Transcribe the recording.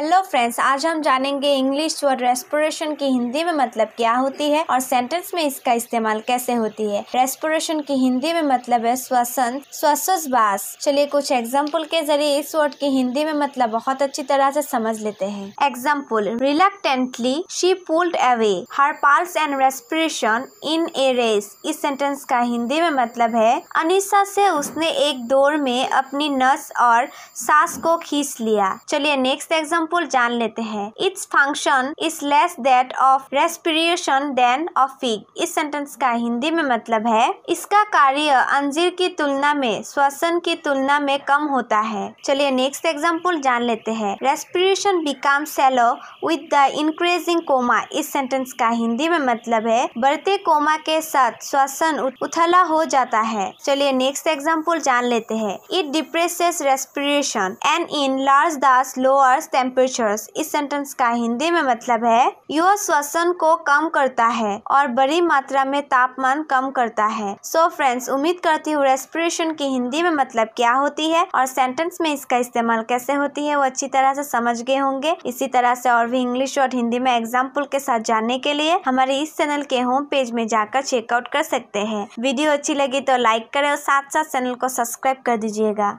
hello friends आज हम जानेंगे इंग्लिश वर्ड रेस्पिरेशन की हिंदी में मतलब क्या होती है और सेंटेंस में इसका इस्तेमाल कैसे होती है रेस्पिरेशन की हिंदी में मतलब है श्वसन श्वासोश्वास चलिए कुछ एग्जाम्पल के जरिए इस वर्ड की हिंदी में मतलब बहुत अच्छी तरह से समझ लेते हैं example reluctantly she pulled away her pals and respiration in a race इस सेंटेंस का हिंदी में मतलब है अनिशा से उसने एक दौर में अपनी नस और सांस को खींच लिया चलिए नेक्स्ट एग्जाम्पल एग्जाम्पल जान लेते हैं its function is less that of respiration than of fig इस सेंटेंस का हिंदी में मतलब है इसका कार्य अंजीर की तुलना में श्वसन की तुलना में कम होता है चलिए नेक्स्ट एग्जाम्पल जान लेते हैं respiration become shallow with the increasing coma इस सेंटेंस का हिंदी में मतलब है बढ़ते कोमा के साथ श्वसन उथला हो जाता है चलिए नेक्स्ट एग्जाम्पल जान लेते हैं it depresses respiration and in large doses lowers temper temperatures इस सेंटेंस का हिंदी में मतलब है यो श्वसन को कम करता है और बड़ी मात्रा में तापमान कम करता है सो so फ्रेंड्स उम्मीद करती हूँ रेस्पिरेशन की हिंदी में मतलब क्या होती है और सेंटेंस में इसका इस्तेमाल कैसे होती है वो अच्छी तरह से समझ गए होंगे इसी तरह से और भी इंग्लिश और हिंदी में एग्जाम्पल के साथ जानने के लिए हमारे इस चैनल के होम पेज में जाकर चेकआउट कर सकते हैं वीडियो अच्छी लगी तो लाइक करे और साथ साथ चैनल को सब्सक्राइब कर दीजिएगा